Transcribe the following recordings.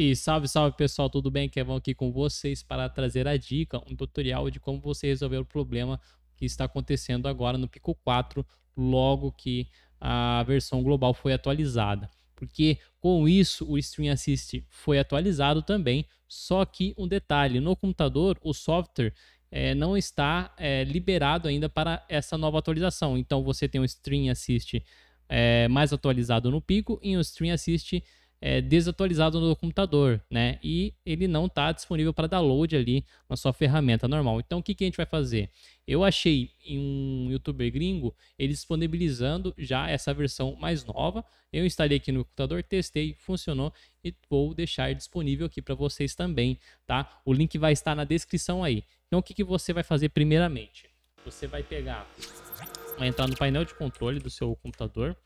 E salve, salve pessoal, tudo bem? vão aqui com vocês para trazer a dica, um tutorial de como você resolver o problema que está acontecendo agora no Pico 4, logo que a versão global foi atualizada. Porque com isso o Stream Assist foi atualizado também, só que um detalhe, no computador o software é, não está é, liberado ainda para essa nova atualização. Então você tem um Stream Assist é, eh, mais atualizado no Pico e um Stream Assist é, desatualizado no computador, né? E ele não está disponível para download ali na sua ferramenta normal. Então, o que, que a gente vai fazer? Eu achei em um youtuber gringo ele disponibilizando já essa versão mais nova. Eu instalei aqui no computador, testei, funcionou e vou deixar disponível aqui para vocês também, tá? O link vai estar na descrição aí. Então, o que, que você vai fazer primeiramente? Você vai pegar, vai entrar no painel de controle do seu computador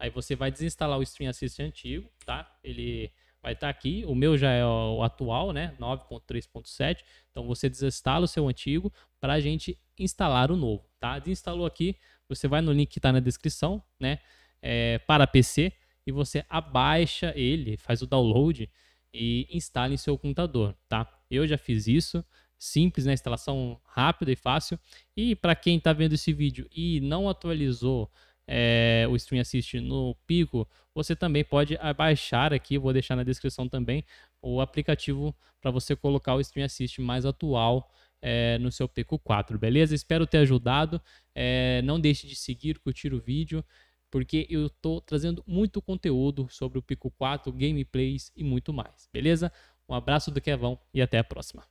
Aí você vai desinstalar o Stream Assist antigo, tá? Ele vai estar tá aqui. O meu já é o atual, né? 9.3.7. Então você desinstala o seu antigo para a gente instalar o novo, tá? Desinstalou aqui, você vai no link que está na descrição, né? É, para PC e você abaixa ele, faz o download e instala em seu computador, tá? Eu já fiz isso, simples, né? Instalação rápida e fácil. E para quem está vendo esse vídeo e não atualizou é, o Stream Assist no Pico, você também pode baixar aqui, vou deixar na descrição também, o aplicativo para você colocar o Stream Assist mais atual é, no seu Pico 4, beleza? Espero ter ajudado. É, não deixe de seguir, curtir o vídeo, porque eu estou trazendo muito conteúdo sobre o Pico 4, gameplays e muito mais, beleza? Um abraço do Kevão e até a próxima.